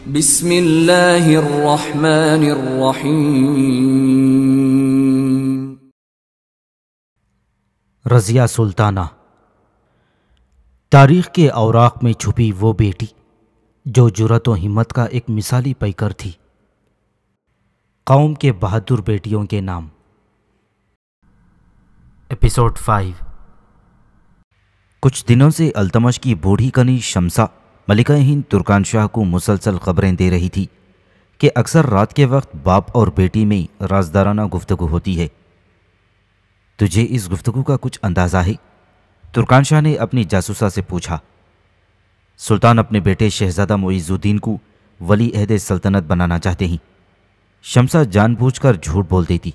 रजिया सुल्ताना तारीख के औराक में छुपी वो बेटी जो जुरत व हिम्मत का एक मिसाली पैकर थी कौम के बहादुर बेटियों के नाम एपिसोड फाइव कुछ दिनों से अल्तमश की बूढ़ी कनी शमसा मलिका हिंद तुर्कान शाह को मुसलसल खबरें दे रही थी कि अक्सर रात के वक्त बाप और बेटी में राजदाराना गुफ्तु होती है तुझे इस गुफ्तु का कुछ अंदाज़ा है तुर्कान शाह ने अपनी जासूसा से पूछा सुल्तान अपने बेटे शहजादा मोईजुद्दीन को वली अहद सल्तनत बनाना चाहते हैं शमसा जानबूझकर झूठ बोल देती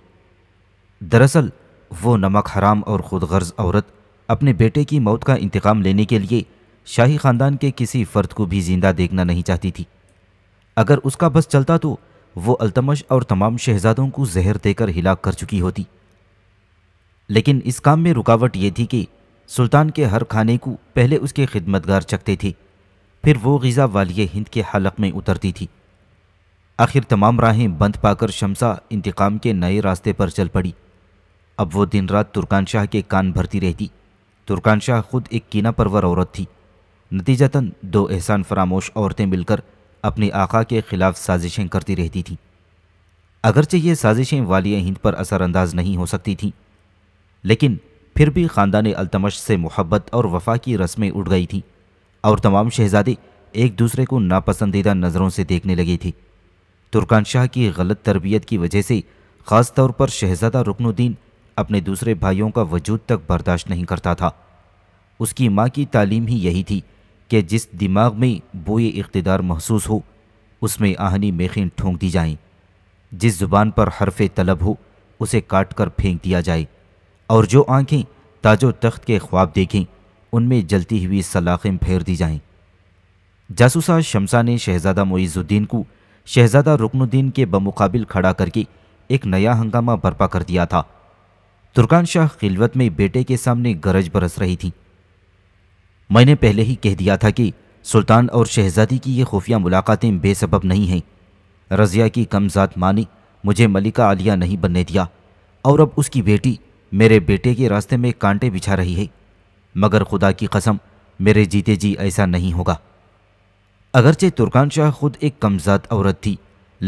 दरअसल वो नमक हराम और खुदगर्ज औरत अपने बेटे की मौत का इंतकाम लेने के लिए शाही ख़ानदान के किसी फ़र्द को भी जिंदा देखना नहीं चाहती थी अगर उसका बस चलता तो वो अल्तमश और तमाम शहजादों को जहर देकर हिला कर चुकी होती लेकिन इस काम में रुकावट ये थी कि सुल्तान के हर खाने को पहले उसके खिदमतगार चखते थे फिर वो गज़ा वाली हिंद के हलक में उतरती थी आखिर तमाम राहें बंद पाकर शमसा इंतकाम के नए रास्ते पर चल पड़ी अब वो दिन रात तुर्कान शाह के कान भरती रहती तुर्कान शाह खुद एक कीना परवर औरत थी नतीजतन दो एहसान फरामोश औरतें मिलकर अपने आका के खिलाफ साजिशें करती रहती थीं अगरचे ये साजिशें वाली हिंद पर असरअंदाज नहीं हो सकती थीं लेकिन फिर भी ख़ानदान अल्तमश से मोहब्बत और वफा की रस्में उड़ गई थीं और तमाम शहजादे एक दूसरे को नापसंदीदा नज़रों से देखने लगे थे तुर्कान शाह की गलत तरबियत की वजह से ख़ास तौर पर शहजादा रुकनुद्दीन अपने दूसरे भाइयों का वजूद तक बर्दाश्त नहीं करता था उसकी माँ की तालीम ही यही थी कि जिस दिमाग में बोए इकतदार महसूस हो उसमें आहनी मेखें ठोंक दी जाएं, जिस ज़ुबान पर हरफ तलब हो उसे काट कर फेंक दिया जाए और जो आँखें ताजो तख्त के ख्वाब देखें उनमें जलती हुई सलाखें फेर दी जाएं। जासूसा शमसा ने शहज़ादा मोइज़ुद्दीन को शहज़ादा रुकनुद्दीन के बमुकाबिल खड़ा करके एक नया हंगामा बर्पा कर दिया था तुर्कान शाह खिलवत में बेटे के सामने गरज बरस रही थी मैंने पहले ही कह दिया था कि सुल्तान और शहज़ादी की ये खुफिया मुलाकातें बेसबब नहीं हैं रज़िया की कमज़ात माँ ने मुझे मलिका आलिया नहीं बनने दिया और अब उसकी बेटी मेरे बेटे के रास्ते में कांटे बिछा रही है मगर खुदा की कसम मेरे जीते जी ऐसा नहीं होगा अगरचे तुर्कान शाह खुद एक कमज़ात औरत थी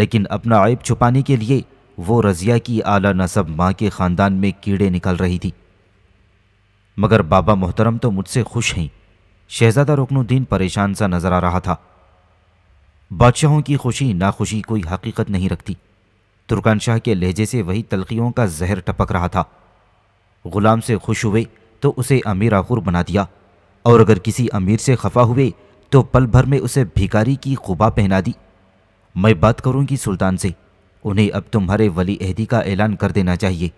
लेकिन अपना आयब छुपाने के लिए वो रज़िया की आला नसब माँ के ख़ानदान में कीड़े निकल रही थी मगर बाबा मोहतरम तो मुझसे खुश हैं शहजादा रुकनुद्दीन परेशान सा नजर आ रहा था बादशाहों की खुशी नाखुशी कोई हकीकत नहीं रखती तुर्कान शाह के लहजे से वही तलखियों का जहर टपक रहा था गुलाम से खुश हुए तो उसे अमीर आखुर बना दिया और अगर किसी अमीर से खफा हुए तो पल भर में उसे भिकारी की खुबा पहना दी मैं बात करूंगी सुल्तान से उन्हें अब तुम्हारे वली अहदी का ऐलान कर देना चाहिए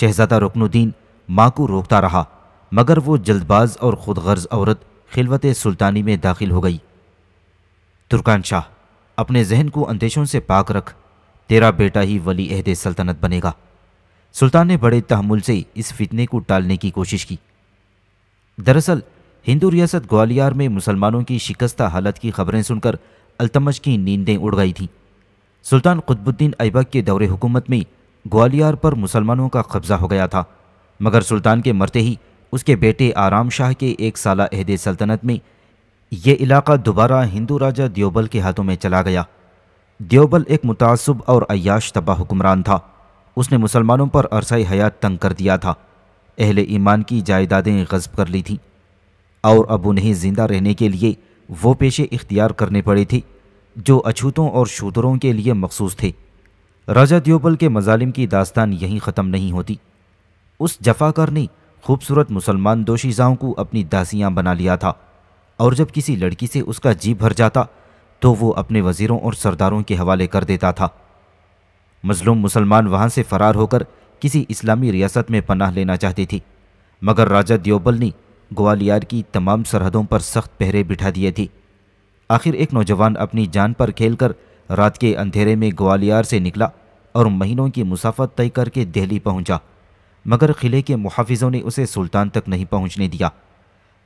शहजादा रुकनुद्दीन माँ को रोकता रहा मगर वो जल्दबाज और ख़ुद गर्ज औरत खिलवत सुल्तानी में दाखिल हो गई तुर्कान शाह अपने जहन को अंदेशों से पाक रख तेरा बेटा ही वली अहद सल्तनत बनेगा सुल्तान ने बड़े तहमुल से इस फितने को टालने की कोशिश की दरअसल हिंदू रियासत ग्वालियर में मुसलमानों की शिकस्ता हालत की खबरें सुनकर अल्तमश की नींदें उड़ गई थीं सुल्तान कुतबुद्दीन ऐबक के दौरे हुकूमत में ग्वालियर पर मुसलमानों का कब्ज़ा हो गया था मगर सुल्तान के मरते ही उसके बेटे आराम शाह के एक साल अहद सल्तनत में ये इलाका दोबारा हिंदू राजा दियोबल के हाथों में चला गया दियोबल एक मुतासब और अयाश तबाह हुक्मरान था उसने मुसलमानों पर अरसाई हयात तंग कर दिया था अहल ईमान की जायदादें गजब कर ली थीं और अब उन्हें ज़िंदा रहने के लिए वो पेशे इख्तियार करने पड़े थे जो अछूतों और शूतरों के लिए मखसूस थे राजा दियोबल के मजालिम की दास्तान यहीं ख़त्म नहीं होती उस जफाकर ने खूबसूरत मुसलमान दोशीज़ाओं को अपनी दासियां बना लिया था और जब किसी लड़की से उसका जी भर जाता तो वो अपने वज़ीरों और सरदारों के हवाले कर देता था मज़लूम मुसलमान वहाँ से फ़रार होकर किसी इस्लामी रियासत में पनाह लेना चाहती थी मगर राजा दियोबल ने ग्वालियर की तमाम सरहदों पर सख्त पहरे बिठा दिए थे आखिर एक नौजवान अपनी जान पर खेलकर रात के अंधेरे में ग्वालियर से निकला और महीनों की मुसाफत तय करके दिल्ली पहुंचा। मगर क़िले के मुहाफिजों ने उसे सुल्तान तक नहीं पहुँचने दिया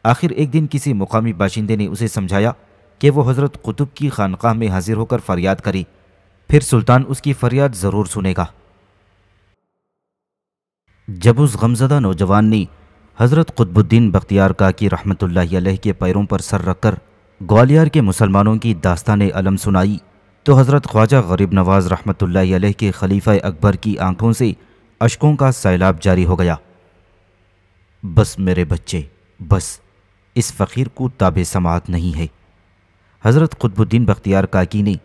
आखिर एक दिन किसी मुकामी बाशिंदे ने उसे समझाया कि वो हज़रत कुतुब की खानकाह में हाजिर होकर फरियाद करे फिर सुल्तान उसकी फरियाद ज़रूर सुनेगा जब उस गमजदा नौजवान ने हज़रत कुतबुद्दीन बख्तियार की रहमत अलैह के पैरों पर सर रखकर ग्वालियर के मुसलमानों की दास्तान अलम सुनाई तो हज़रत ख्वाजा गरीब नवाज़ रहमत अलैह के खलीफा अकबर की आंखों से अशकों का सैलाब जारी हो गया बस मेरे बच्चे बस इस फ़कीर को ताबे समात नहीं है हज़रत ख़ुदबुद्दीन बख्तियार काकी ने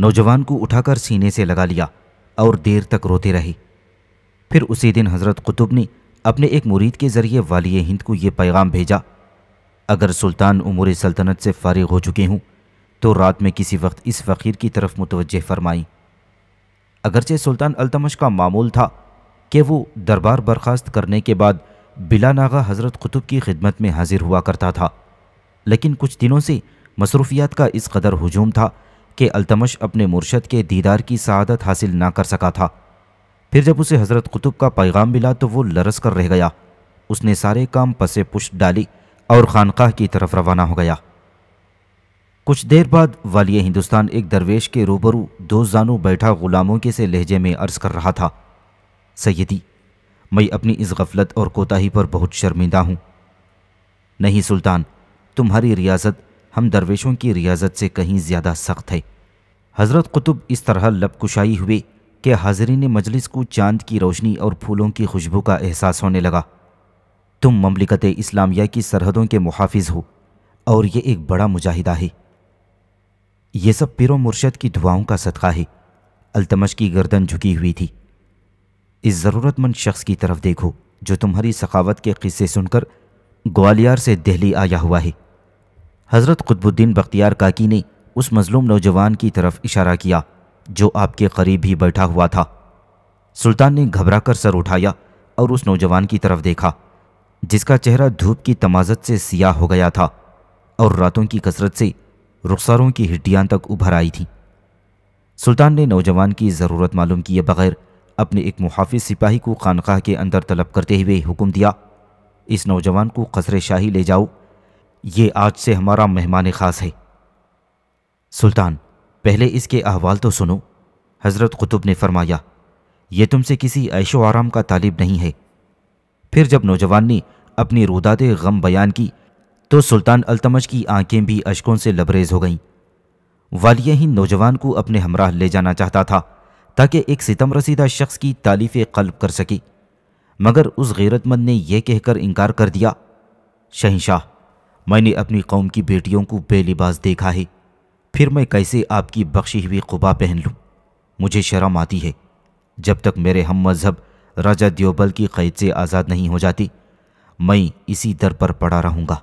नौजवान को उठाकर सीने से लगा लिया और देर तक रोते रहे फिर उसी दिन हज़रत कुतुब ने अपने एक मुरीद के ज़रिए वाली हिंद को यह पैगाम भेजा अगर सुल्तान उमूर सल्तनत से फारिग हो चुके हूँ तो रात में किसी वक्त इस फ़कीर की तरफ मुतवजह फरमाई अगरचे सुल्तान अल्तमश का मामूल था कि वो दरबार बर्खास्त करने के बाद बिला नागा हज़रत कुतुब की खिदमत में हाजिर हुआ करता था लेकिन कुछ दिनों से मसरूफियात का इस कदर हजूम था कि अल्तमश अपने मुर्शद के दीदार की शहादत हासिल ना कर सका था फिर जब उसे हज़रत कुतुब का पैगाम मिला तो वो लरस कर रह गया उसने सारे काम पसे पुष्ट डाली और खानकाह की तरफ रवाना हो गया कुछ देर बाद वालिया हिंदुस्तान एक दरवेश के रूबरू दो जानू बैठा ग़ुलामों के से लहजे में अर्ज़ कर रहा था सैदी मैं अपनी इस गफलत और कोताही पर बहुत शर्मिंदा हूँ नहीं सुल्तान तुम्हारी रियाजत हम दरवेशों की रियाजत से कहीं ज़्यादा सख्त है हज़रत कुतुब इस तरह लपकुशाई कुशाई हुए कि हाजरी ने मजलिस को चांद की रोशनी और फूलों की खुशबू का एहसास होने लगा तुम ममलिकत इस्लामिया की सरहदों के मुहाफ़ हो और ये एक बड़ा मुजाहिदा है ये सब पिरो मुर्शद की दुआओं का सदका है अल्तमश की गर्दन झुकी हुई थी इस ज़रूरतमंद शख्स की तरफ देखो जो तुम्हारी सखावत के किस्से सुनकर ग्वालियर से दिल्ली आया हुआ है हज़रत कुतबुद्दीन बख्तियार काकी ने उस मज़लूम नौजवान की तरफ इशारा किया जो आपके करीब ही बैठा हुआ था सुल्तान ने घबरा कर सर उठाया और उस नौजवान की तरफ देखा जिसका चेहरा धूप की तमाजत से सियाह हो गया था और रातों की कसरत से रुखसारों की हड्डियाँ तक उभर आई थीं सुल्तान ने नौजवान की ज़रूरत मालूम किए बगैर अपने एक मुहाफिज सिपाही को खानकाह के अंदर तलब करते हुए हुक्म दिया इस नौजवान को कसर शाही ले जाओ ये आज से हमारा मेहमान ख़ास है सुल्तान पहले इसके अहवाल तो सुनो हज़रत कुतुब ने फरमाया यह तुमसे किसी ऐशो आराम का तालिब नहीं है फिर जब नौजवान ने अपनी रुदात गम बयान की तो सुल्तान अल्तमश की आंखें भी अशकों से लबरेज हो गईं वालिया ही नौजवान को अपने हमराह ले जाना चाहता था ताकि एक सितम रसीदा शख्स की तालीफ कल्ब कर सकी मगर उस गैरतमंद ने यह कहकर इनकार कर दिया शहनशाह मैंने अपनी कौम की बेटियों को बेलिबास देखा है फिर मैं कैसे आपकी बख्शी हुई खुबा पहन लूँ मुझे शर्म आती है जब तक मेरे हम मज़हब राजा दियोबल की क़ैद से आज़ाद नहीं हो जाती मैं इसी दर पर पड़ा रहूँगा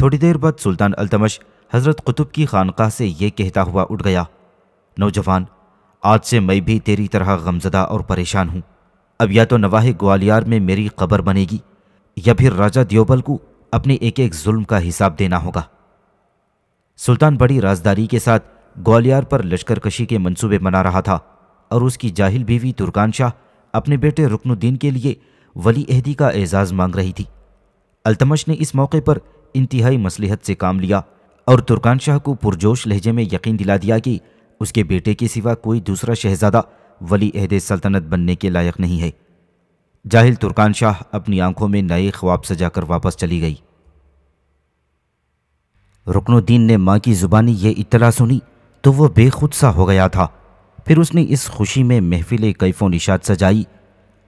थोड़ी देर बाद सुल्तान अल्तमश हज़रत कुतुब की खानकाह से ये कहता हुआ उठ गया नौजवान आज से मैं भी तेरी तरह गमजदा और परेशान हूँ अब या तो नवाह ग्वालियर में मेरी कबर बनेगी या फिर राजा दियोबल को अपने एक एक जुल्म का हिसाब देना होगा सुल्तान बड़ी राजदारी के साथ ग्वालियर पर लश्करकशी के मंसूबे बना रहा था और उसकी जाहिल बीवी तुर्कान शाह अपने बेटे रुकनुद्दीन के लिए वली अहदी का एजाज़ मांग रही थी अल्तमश ने इस मौके पर इंतहाई मसलहत से काम लिया और तुर्कान शाह को पुरजोश लहजे में यकीन दिला दिया कि उसके बेटे के सिवा कोई दूसरा शहजादा वली अहद सल्तनत बनने के लायक नहीं है जाहिल तुर्कान शाह अपनी आंखों में नए ख्वाब सजाकर वापस चली गई रुकनुद्दीन ने माँ की ज़ुबानी यह इतला सुनी तो वह बेखुद सा हो गया था फिर उसने इस खुशी में महफिल कैफो निशाद सजाई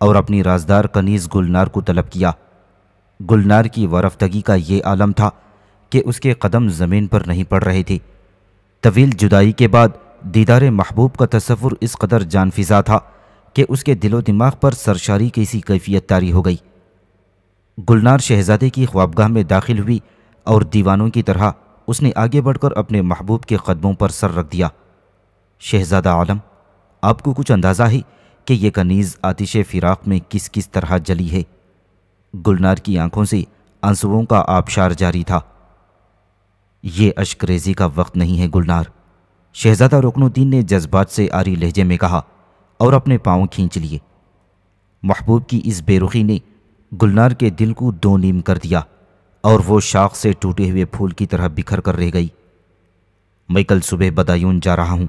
और अपनी राजदार कनीज़ गुलनार को तलब किया गुलनार की वरफ्तगी का ये आलम था कि उसके कदम ज़मीन पर नहीं पड़ रहे थे तवील जुदाई के बाद दीदार महबूब का तस्वुर इस कदर जानफिजा था कि उसके दिलो दिमाग पर सरशारी की सी कैफियत तारी हो गई गुलनार शहजादे की ख्वाबगाह में दाखिल हुई और दीवानों की तरह उसने आगे बढ़कर अपने महबूब के कदमों पर सर रख दिया शहजादा आलम आपको कुछ अंदाज़ा है कि यह कनीज़ आतिश फिराक में किस किस तरह जली है गुलनार की आंखों से आंसुओं का आबशार जारी था ये अश्करेजी का वक्त नहीं है गुलनार शहजादा रुकनुद्दीन ने जज्बात से आरी लहजे में कहा और अपने पांव खींच लिए महबूब की इस बेरुखी ने गुलनार के दिल को दो नीम कर दिया और वो शाख से टूटे हुए फूल की तरह बिखर कर रह गई मैं कल सुबह बदायून जा रहा हूँ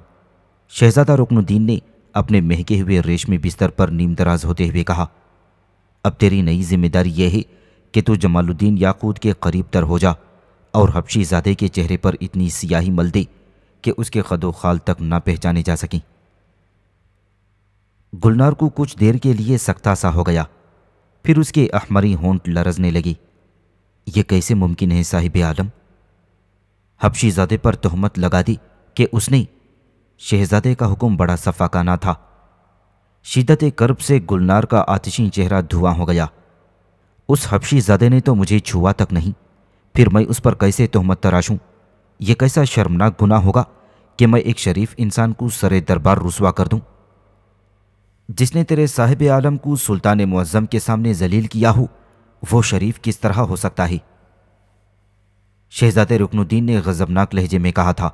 शहजादा रुकनुद्दीन ने अपने महके हुए रेशमी बिस्तर पर नीम दराज होते हुए कहा अब तेरी नई जिम्मेदारी यह है कि तू जमालुद्दीन याकूत के करीब तर हो जा और हबशी ज़ादे के चेहरे पर इतनी सियाही मल दे कि उसके खाल तक ना पहचानी जा सकी गुलनार को कुछ देर के लिए सख्ता सा हो गया फिर उसके अहमरी होंठ लरजने लगी ये कैसे मुमकिन है साहिब आलम हबशीजादे पर तोहमत लगा दी कि उसने शहजादे का हुक्म बड़ा सफाकाना था शिदत कर्ब से गुलनार का आतिशी चेहरा धुआं हो गया उस हबशीजादे ने तो मुझे छुआ तक नहीं फिर मैं उस पर कैसे तहमत तराशूँ यह कैसा शर्मनाक गुना होगा कि मैं एक शरीफ इंसान को सरे दरबार रसवा कर दूं? जिसने तेरे साहिब आलम को सुल्तान मुअज़म के सामने जलील किया हो वो शरीफ किस तरह हो सकता है शहजादे रुकनुद्दीन ने गजबनाक लहजे में कहा था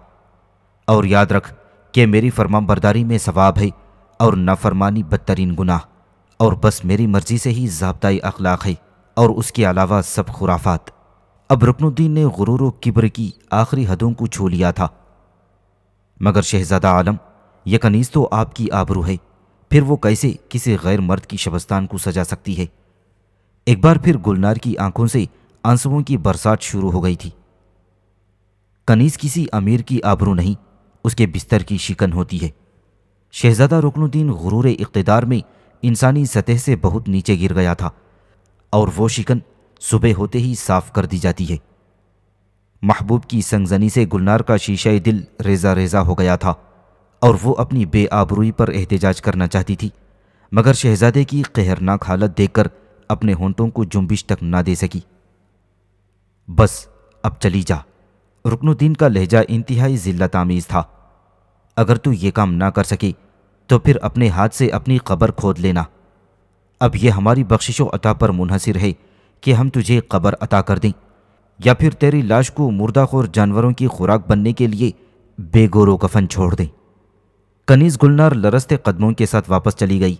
और याद रख कि मेरी फरमा बरदारी में सवाब है और नाफरमानी बदतरीन गुनाह और बस मेरी मर्जी से ही जबताई अखलाक है और उसके अलावा सब खुराफात अब रुकनुद्दीन ने गुरूर किब्र की आखिरी हदों को छू लिया था मगर शहजादा आलम यह कनीज तो आपकी आबरू है फिर वो कैसे किसी गैर मर्द की शबस्तान को सजा सकती है एक बार फिर गुलनार की आंखों से आंसुओं की बरसात शुरू हो गई थी कनीज किसी अमीर की आबरू नहीं उसके बिस्तर की शिकन होती है शहजादा रुकनुद्दीन गुरूर इकतदार में इंसानी सतह से बहुत नीचे गिर गया था और वो शिकन सुबह होते ही साफ कर दी जाती है महबूब की संगजनी से गुलनार का शीशे दिल रेजा रेजा हो गया था और वो अपनी बेआबरूई पर एहतजाज करना चाहती थी मगर शहजादे की कहरनाक हालत देखकर अपने होंटों को जुम्बिश तक ना दे सकी बस अब चली जा रुकनुद्दीन का लहजा इंतहाई जिला तामीज था अगर तू ये काम ना कर सकी तो फिर अपने हाथ से अपनी खबर खोद लेना अब यह हमारी बख्शिशो अता पर मुनहसर है कि हम तुझे कब्र अता कर दें या फिर तेरी लाश को मुर्दाखोर जानवरों की खुराक बनने के लिए बेगोरो कफन छोड़ दें कनीज गुलनार लरसते कदमों के साथ वापस चली गई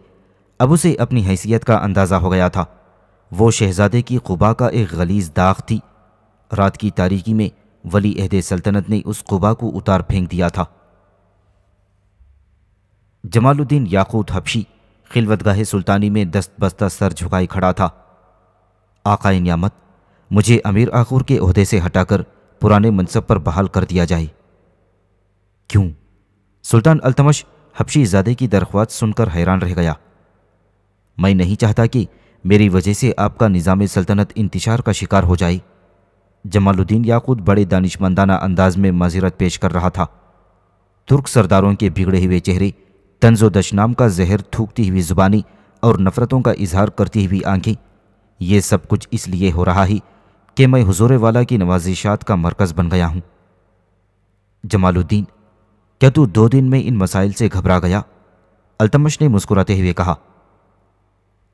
अब उसे अपनी हैसियत का अंदाज़ा हो गया था वो शहजादे की खुबा का एक गलीज दाग थी रात की तारीकी में वली अहद सल्तनत ने उस खुबा को उतार फेंक दिया था जमालुद्दीन याकूत हबशी खिलवतगाह सुल्तानी में दस्त बस्ता सर झुकाई खड़ा था आकाए नियामत मुझे अमीर आखूर के अहदे से हटाकर पुराने मनसब पर बहाल कर दिया जाए क्यों सुल्तान अल्तमश हबशी ज़ादे की दरख्वास्त सुनकर हैरान रह गया मैं नहीं चाहता कि मेरी वजह से आपका निज़ाम सल्तनत इंतशार का शिकार हो जाए जमालुद्दीन याकूद बड़े दानिशमंदाना अंदाज में माजिरत पेश कर रहा था तुर्क सरदारों के बिगड़े हुए चेहरे तंजो दशनाम का जहर थूकती हुई ज़ुबानी और नफ़रतों का इजहार करती हुई आंखें ये सब कुछ इसलिए हो रहा ही कि मैं हजूर वाला की नवाजिशात का मरकज़ बन गया हूँ जमालुद्दीन क्या तू दो दिन में इन मसाइल से घबरा गया अल्तमश ने मुस्कुराते हुए कहा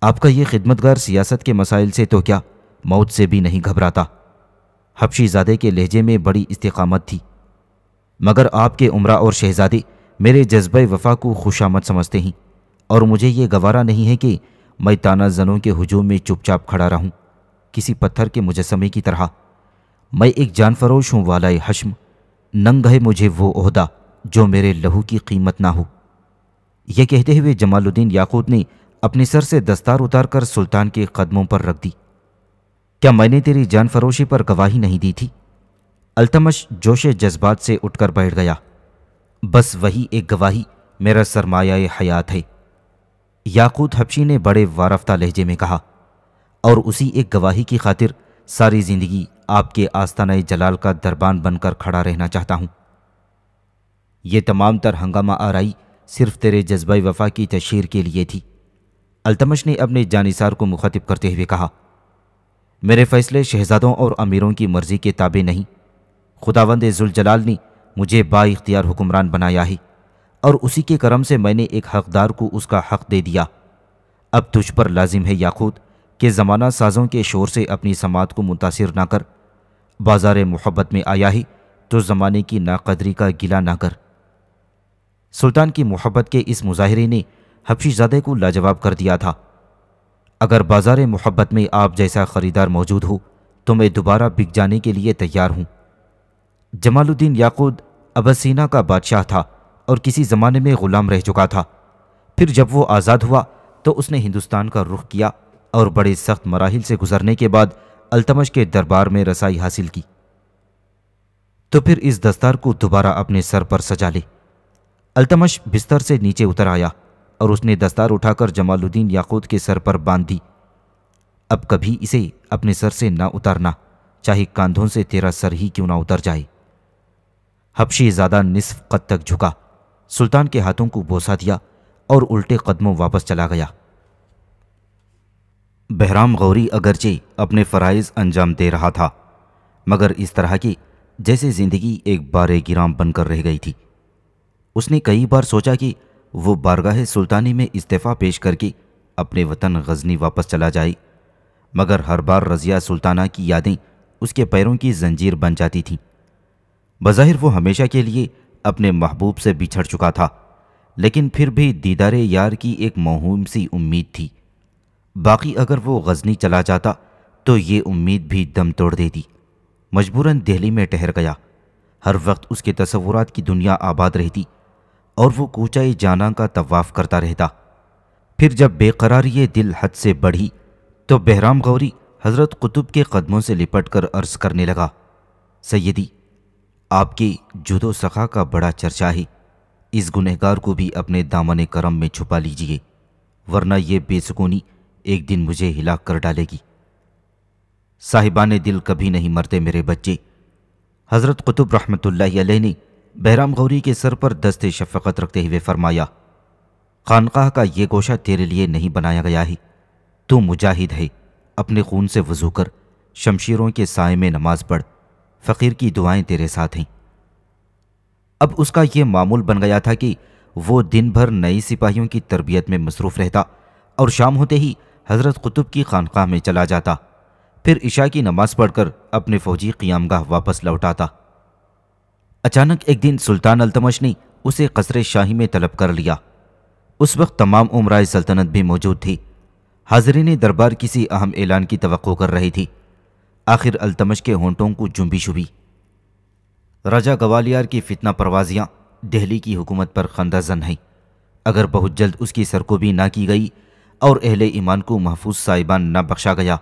आपका ये खिदमतगार सियासत के मसाइल से तो क्या मौत से भी नहीं घबराता हबशीजादे के लहजे में बड़ी इस्तकामत थी मगर आपके उम्रा और शहजादे मेरे जज्ब वफा को खुशामद समझते हैं और मुझे ये गवारा नहीं है कि मैं ताना जनों के हजूम में चुपचाप खड़ा रहूं किसी पत्थर के मुजस्मे की तरह मैं एक जानफरोश हूँ वाला हशम नंग है मुझे वो अहदा जो मेरे लहू की कीमत ना हो यह कहते हुए जमालुद्दीन याकूत ने अपने सर से दस्तार उतार कर सुल्तान के कदमों पर रख दी क्या मैंने तेरी जानफरोशी पर गवाही नहीं दी थी अल्तमश जोश जज्बात से उठकर बैठ गया बस वही एक गवाही मेरा सरमाया हयात है याकूत हबशी ने बड़े वारफ्ता लहजे में कहा और उसी एक गवाही की खातिर सारी ज़िंदगी आपके आस्ताना जलाल का दरबान बनकर खड़ा रहना चाहता हूँ यह तमाम तर हंगामा आराई सिर्फ तेरे जज्बा वफा की तशहर के लिए थी अल्तमश ने अपने जानिसार को मुखातिब करते हुए कहा मेरे फ़ैसले शहजादों और अमीरों की मर्ज़ी के ताबे नहीं खुदावंद जुलजलाल ने मुझे बाख्तियार हुक्मरान बनाया ही और उसी के करम से मैंने एक हकदार को उसका हक दे दिया अब तुझ पर लाजिम है याकूत कि ज़माना साजों के शोर से अपनी समात को मुतासर ना कर बाजार मोहब्बत में आया ही तो ज़माने की नाकदरी का गिला ना कर सुल्तान की मोहब्बत के इस मुजाहरे ने हफीजादे को लाजवाब कर दिया था अगर बाजार मोहब्बत में आप जैसा ख़रीदार मौजूद हो तो मैं दोबारा बिक जाने के लिए तैयार हूँ जमालुद्दीन याकूद अबसीना का बादशाह था और किसी ज़माने में ग़ुलाम रह चुका था फिर जब वो आज़ाद हुआ तो उसने हिंदुस्तान का रुख किया और बड़े सख्त मराहल से गुजरने के बाद अल्तमश के दरबार में रसाई हासिल की तो फिर इस दस्तार को दोबारा अपने सर पर सजा ले अल्तमश बिस्तर से नीचे उतर आया और उसने दस्तार उठाकर जमालुद्दीन याकूत के सर पर बांध दी अब कभी इसे अपने सर से ना उतारना चाहे कांधों से तेरा सर ही क्यों ना उतर जाए हबशी ज़्यादा निसफ कद तक झुका सुल्तान के हाथों को बोसा दिया और उल्टे कदमों वापस चला गया बहराम गौरी अगरचे अपने फ़राइज़ अंजाम दे रहा था मगर इस तरह की जैसे ज़िंदगी एक बार गिराम बनकर रह गई थी उसने कई बार सोचा कि वो बारगाह सुल्तानी में इस्तीफ़ा पेश करके अपने वतन गजनी वापस चला जाए मगर हर बार रज़िया सुल्ताना की यादें उसके पैरों की जंजीर बन जाती थीं बज़ाहिर वो हमेशा के लिए अपने महबूब से बिछड़ चुका था लेकिन फिर भी दीदार यार की एक महूम सी उम्मीद थी बाकी अगर वो गजनी चला जाता तो ये उम्मीद भी दम तोड़ देती मजबूरन दिल्ली में ठहर गया हर वक्त उसके तस्वुरात की दुनिया आबाद रहती और वो कोचाए जाना का तवाफ़ करता रहता फिर जब बेकरार ये दिल हद से बढ़ी तो बहराम गौरी हज़रत कुतुब के कदमों से लिपट कर अर्ज़ करने लगा सैदी आपकी जुदो सखा का बड़ा चर्चा है इस गुनहगार को भी अपने दामन करम में छुपा लीजिए वरना ये बेसुकूनी एक दिन मुझे हिला कर डालेगी साहिबान दिल कभी नहीं मरते मेरे बच्चे हज़रत कुतुब रहमत ने बहराम गौरी के सर पर दस्ते शफकत रखते हुए फरमाया खानकाह का ये गोशा तेरे लिए नहीं बनाया गया है तू मुजाहिद है अपने खून से वजू कर शमशीरों के साय में नमाज पढ़ फ़कीर की दुआएं तेरे साथ हैं अब उसका यह मामूल बन गया था कि वो दिन भर नई सिपाहियों की तरबियत में मसरूफ़ रहता और शाम होते ही हज़रत कुतुब की खानकाह में चला जाता फिर ईशा की नमाज़ पढ़कर अपने फ़ौजी क़ियामगाह वापस लौटाता अचानक एक दिन सुल्तान अलतमश ने उसे कसर शाही में तलब कर लिया उस वक्त तमाम उमराए सल्तनत भी मौजूद थी हाजरी ने दरबार किसी अहम ऐलान की तो कर रही थी आखिर अल्तमश के होंटों को जुम्बी शुबी राजा गवालियार की फितना परवाजियाँ दिल्ली की हुकूमत पर खंदा जन हैं अगर बहुत जल्द उसकी सरकोबी ना की गई और अहले ईमान को महफूज साहिबान ना बख्शा गया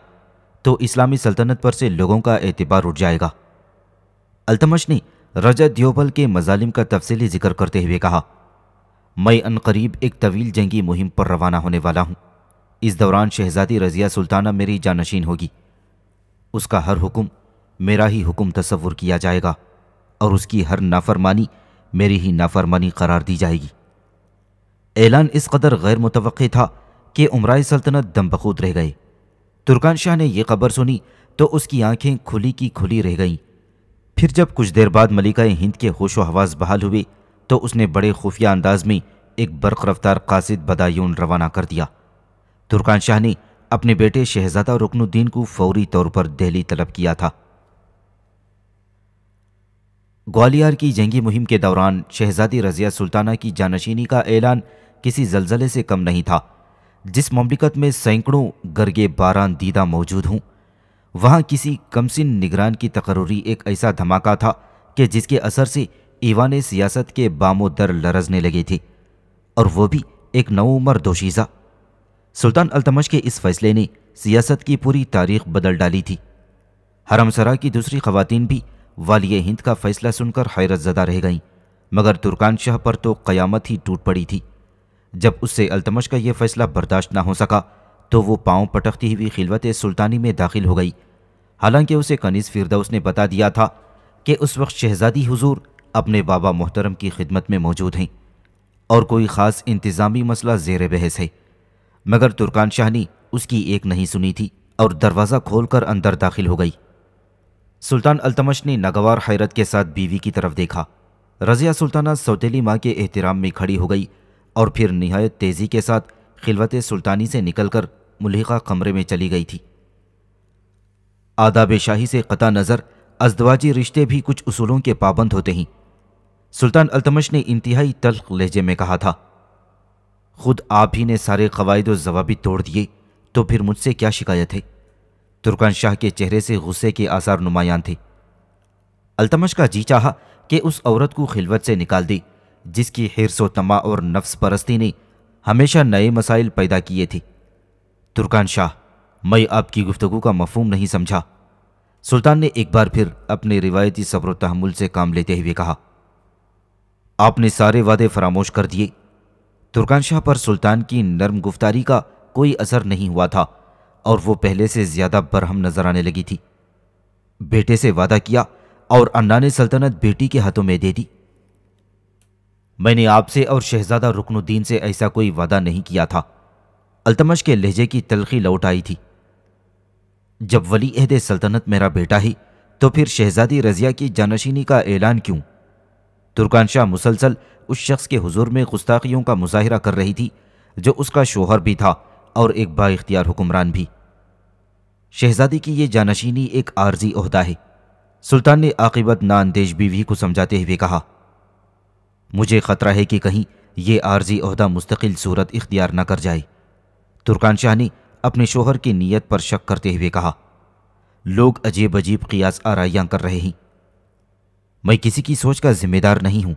तो इस्लामी सल्तनत पर से लोगों का एतबार उठ जाएगा अल्तमश ने रजा दियोबल के मजालिम का तफसली जिक्र करते हुए कहा मैं अनकरीब एक तवील जंगी मुहिम पर रवाना होने वाला हूँ इस दौरान शहजादी रजिया सुल्ताना मेरी जानशीन होगी उसका हर हुक्म मेरा ही हुक्म तस्वुर किया जाएगा और उसकी हर नाफरमानी मेरी ही नाफरमानी करार दी जाएगी ऐलान इस कदर गैर मुतव था कि उमराई सल्तनत दम बखूद रह गए तुर्कान शाह ने यह खबर सुनी तो उसकी आंखें खुली की खुली रह गईं फिर जब कुछ देर बाद मलिका हिंद के होश व हवास बहाल हुए तो उसने बड़े खुफिया अंदाज में एक बरक रफ्तार कासिद बदायून रवाना कर दिया तुर्कान शाह ने अपने बेटे शहजादा रुकनुद्दीन को फौरी तौर पर दिल्ली तलब किया था ग्वालियर की जंगी मुहिम के दौरान शहजादी रजिया सुल्ताना की जानशीनी का ऐलान किसी जलजले से कम नहीं था जिस ममलिकत में सैकड़ों गर्गे बारान दीदा मौजूद हूं वहाँ किसी कमसिन निगरान की तकररी एक ऐसा धमाका था कि जिसके असर से ईवान सियासत के बामोदर लरजने लगी थी और वो भी एक नवउमर दोशीज़ा सुल्तान अलतमश के इस फैसले ने सियासत की पूरी तारीख बदल डाली थी हरमसरा की दूसरी खवतिन भी वाली हिंद का फैसला सुनकर हैरत ज़दा रह गईं मगर तुर्कान शाह पर तो क़यामत ही टूट पड़ी थी जब उससे अलतमश का यह फैसला बर्दाश्त ना हो सका तो वो पाँव पटकती हुई खिलवत सुल्तानी में दाखिल हो गई हालांकि उसे कनीस फिरदौस ने बता दिया था कि उस वक्त शहजादी हुजूर अपने बाबा मोहतरम की खिदमत में मौजूद हैं और कोई ख़ास इंतज़ामी मसला जेर बहस है मगर तुर्कान शाह ने उसकी एक नहीं सुनी थी और दरवाज़ा खोलकर अंदर दाखिल हो गई सुल्तान अल्तमश ने नागवार हैरत के साथ बीवी की तरफ देखा रज़िया सुल्ताना सौतेली माँ के एहतराम में खड़ी हो गई और फिर नहायत तेज़ी के साथ खिलवत सुल्तानी से निकलकर मलिका कमरे में चली गई थी आदाब शाही से कता नज़र अजदवाजी रिश्ते भी कुछ उसूलों के पाबंद होते हैं सुल्तान अल्तमश ने इंतहाई तल्ख लहजे में कहा था खुद आप ही ने सारे कवायद और जवाबी तोड़ दिए तो फिर मुझसे क्या शिकायत है तुर्कान शाह के चेहरे से गुस्से के आसार नुमायान थे अल्तमश का जी चाह कि उस औरत को खिलवत से निकाल दी जिसकी हिरसो तमा और नफ्स परस्ती ने हमेशा नए मसाइल पैदा किए थे तुर्कान शाह मैं आपकी गुफ्तु का मफहम नहीं समझा सुल्तान ने एक बार फिर अपने रिवायती सब्र तहमुल से काम लेते हुए कहा आपने सारे वादे फरामोश कर दिए तुर्कान शाह पर सुल्तान की नर्म गुफ्तारी का कोई असर नहीं हुआ था और वो पहले से ज़्यादा बरहम नजर आने लगी थी बेटे से वादा किया और अन्ना ने सल्तनत बेटी के हाथों में दे दी मैंने आपसे और शहजादा रुकनुद्दीन से ऐसा कोई वादा नहीं किया था अल्तमश के लहजे की तलखी लौट आई थी जब वली अहद सल्तनत मेरा बेटा ही तो फिर शहजादी रजिया की जानशीनी का ऐलान क्यों तुर्कान शाह मुसलसल उस शख्स के हुजूर में गुस्ताखियों का मुजाहरा कर रही थी जो उसका शोहर भी था और एक बाख्तियार हुक्मरान भी शहजादी की यह जानशीनी एक आर्जी अहदा है सुल्तान ने आकिबत नानदेश बीवी को समझाते हुए कहा मुझे ख़तरा है कि कहीं ये आर्जी अहदा मुस्तकिल सूरत इख्तियार न कर जाए तुर्कान शाह ने अपने शोहर की नीयत पर शक करते हुए कहा लोग अजीब अजीब कियास आरियाँ कर रहे हैं मैं किसी की सोच का जिम्मेदार नहीं हूँ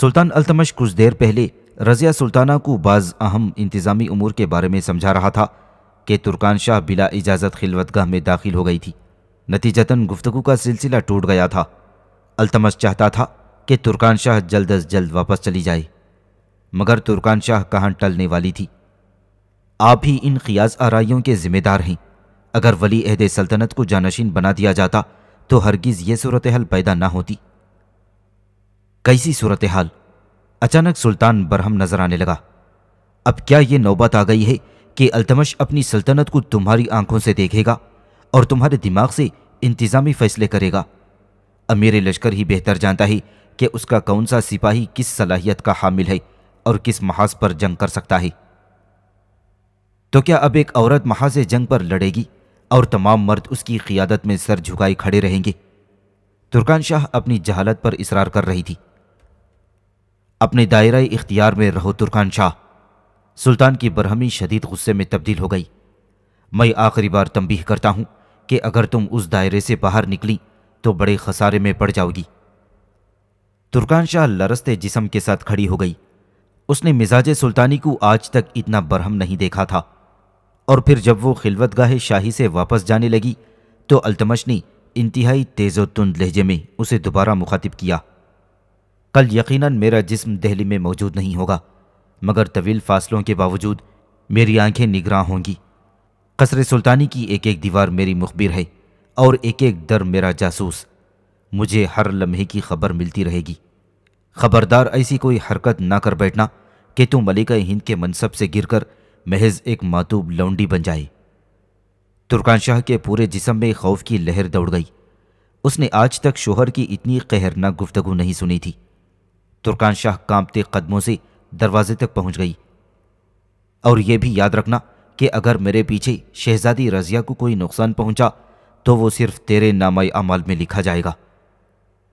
सुल्तान अल्तमश कुछ देर पहले रज़िया सुल्ताना को बाज़ अहम इंतज़ामी अमूर के बारे में समझा रहा था कि तुर्कान शाह बिला इजाज़त खिलवतगाह में दाखिल हो गई थी नतीजतन गुफ्तु का सिलसिला टूट गया था अल्तमश चाहता था कि तुर्कान शाह जल्द अज जल्द वापस चली जाए मगर तुर्कान शाह कहाँ टलने वाली थी आप ही इन खियाज आरइयों के ज़िम्मेदार हैं अगर वली अहद सल्तनत को जानशीन बना दिया जाता तो हरगिज़ ये सूरत हाल पैदा ना होती कैसी सूरत हाल अचानक सुल्तान बरहम नजर आने लगा अब क्या यह नौबत आ गई है कि अल्तमश अपनी सल्तनत को तुम्हारी आंखों से देखेगा और तुम्हारे दिमाग से इंतज़ामी फैसले करेगा अमीर लश्कर ही बेहतर जानता है कि उसका कौन सा सिपाही किस सलाहियत का हामिल है और किस महाज पर जंग कर सकता है तो क्या अब एक औरत महाज जंग पर लड़ेगी और तमाम मर्द उसकी क़ियादत में सर झुकाए खड़े रहेंगे तुर्कान शाह अपनी जहालत पर इसरार कर रही थी अपने दायरा इख्तियार में रहो तुर्कान शाह सुल्तान की बरहमी शदीद गुस्से में तब्दील हो गई मैं आखिरी बार तंबीह करता हूं कि अगर तुम उस दायरे से बाहर निकली तो बड़े खसारे में पड़ जाओगी तुर्कान शाह लरसते जिसम के साथ खड़ी हो गई उसने मिजाज सुल्तानी को आज तक इतना बरहम नहीं देखा था और फिर जब वो खिलवत गाहे शाही से वापस जाने लगी तो अल्तमश ने इंतहाई तुंद लहजे में उसे दोबारा मुखातिब किया कल यकीनन मेरा जिस्म दहली में मौजूद नहीं होगा मगर तवील फासलों के बावजूद मेरी आंखें निगरान होंगी कसर सुल्तानी की एक एक दीवार मेरी मुखबिर है और एक एक दर मेरा जासूस मुझे हर लम्हे की खबर मिलती रहेगी खबरदार ऐसी कोई हरकत ना कर बैठना कि तुम मलिका हिंद के मनसब से गिरकर महज एक मातूब लौंडी बन जाए तुर्कान शाह के पूरे जिसम में खौफ की लहर दौड़ गई उसने आज तक शोहर की इतनी कहरना गुफ्तगु नहीं सुनी थी तुर्कान शाह कांपते कदमों से दरवाजे तक पहुंच गई और यह भी याद रखना कि अगर मेरे पीछे शहजादी रजिया को कोई नुकसान पहुंचा तो वो सिर्फ तेरे नामा अमाल में लिखा जाएगा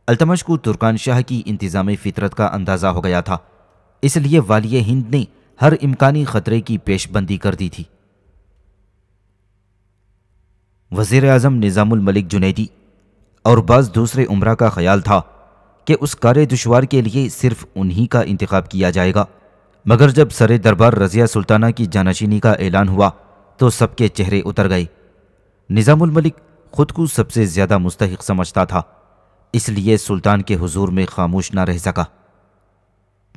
अल्तमश को तुर्कान शाह की इंतज़ाम फितरत का अंदाज़ा हो गया था इसलिए वालिय हिंद ने हर इम्कानी खतरे की पेशबंदी कर दी थी वजीर अजम मलिक जुनेदी और बस दूसरे उम्र का ख्याल था कि उस कार दुशवार के लिए सिर्फ उन्हीं का इंतखब किया जाएगा मगर जब सर दरबार रज़िया सुल्ताना की जानाशीनी का ऐलान हुआ तो सबके चेहरे उतर गए मलिक ख़ुद को सबसे ज़्यादा मुस्तक समझता था इसलिए सुल्तान के हुजूर में खामोश ना रह सका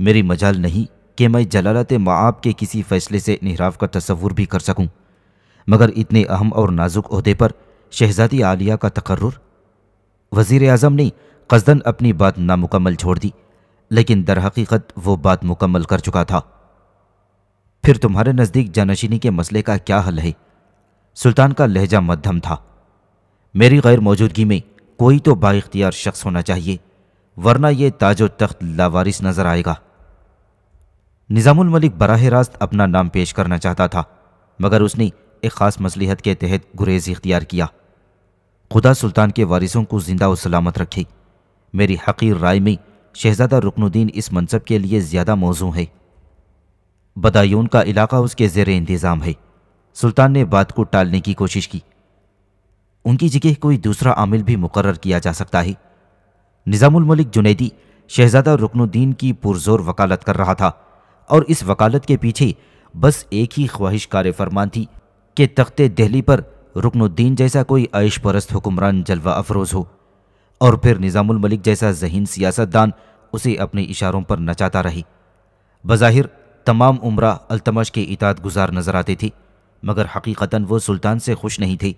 मेरी मजाल नहीं कि मैं जलालत माब के किसी फैसले से निहराव का तस्वुर भी कर सकूं मगर इतने अहम और नाजुक अहदे पर शहजादी आलिया का तकर्र वज़ी अजम ने कसदन अपनी बात नामुकम्मल छोड़ दी लेकिन दर हकीकत वो बात मुकम्मल कर चुका था फिर तुम्हारे नज़दीक जानशीनी के मसले का क्या हल है सुल्तान का लहजा मध्यम था मेरी गैर मौजूदगी में कोई तो बाख्तियार शख्स होना चाहिए वरना यह ताजो तख्त लावारिस नज़र आएगा निज़ामुल मलिक बराह रास्त अपना नाम पेश करना चाहता था मगर उसने एक ख़ास मसलहत के तहत गुरेज इख्तियार किया खुदा सुल्तान के वारिसों को ज़िंदा और सलामत रखे मेरी हकीर राय में शहजादा रुकनुद्दीन इस मनसब के लिए ज़्यादा मौजू है बदायून का इलाका उसके जेर इंतज़ाम है सुल्तान ने बात को टालने की कोशिश की उनकी जगह कोई दूसरा आमिल भी मुकर किया जा सकता है निज़ामुल मलिक जुनेदी शहजादा रुकनुद्दीन की पुरजोर वकालत कर रहा था और इस वकालत के पीछे बस एक ही ख्वाहिश कार फरमान थी कि तख्ते दिल्ली पर रुकनुद्दीन जैसा कोई आयश परस्त हुक्मरान जलवा अफरोज हो और फिर मलिक जैसा जहीन सियासतदान उसे अपने इशारों पर नचाता रहे बज़ाहिर तमाम उम्र अल्तमश के इताद गुजार नजर आते थे मगर हकीकता वो सुल्तान से खुश नहीं थे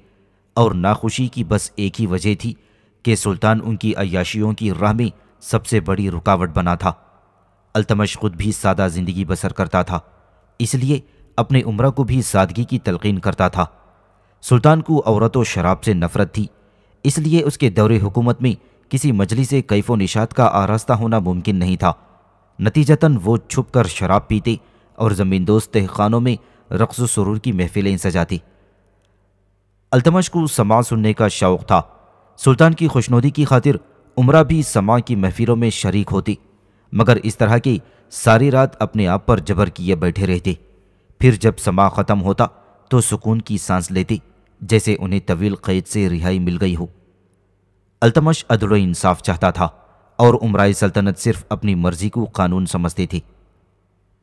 और नाखुशी की बस एक ही वजह थी कि सुल्तान उनकी अयाशियों की राह में सबसे बड़ी रुकावट बना था अलतमश खुद भी सादा ज़िंदगी बसर करता था इसलिए अपने उम्र को भी सादगी की तलकिन करता था सुल्तान को औरत व शराब से नफरत थी इसलिए उसके दौर हुकूमत में किसी मजली से कैफो निशात का आरास्ता होना मुमकिन नहीं था नतीजतन वो छुप कर शराब पीते और ज़मीन दोस्त तहखानों में रक्स व सुरूर की महफिलें सजाती अलतमश को समा सुनने का शौक़ था सुल्तान की खुशनुदी की खातिर उम्र भी समा की महफिलों में शरीक होती मगर इस तरह की सारी रात अपने आप पर जबर किए बैठे रहते फिर जब समा ख़त्म होता तो सुकून की सांस लेते जैसे उन्हें तवील कैद से रिहाई मिल गई हो अल्तमश अदल इंसाफ चाहता था और उमराई सल्तनत सिर्फ अपनी मर्जी को कानून समझते थे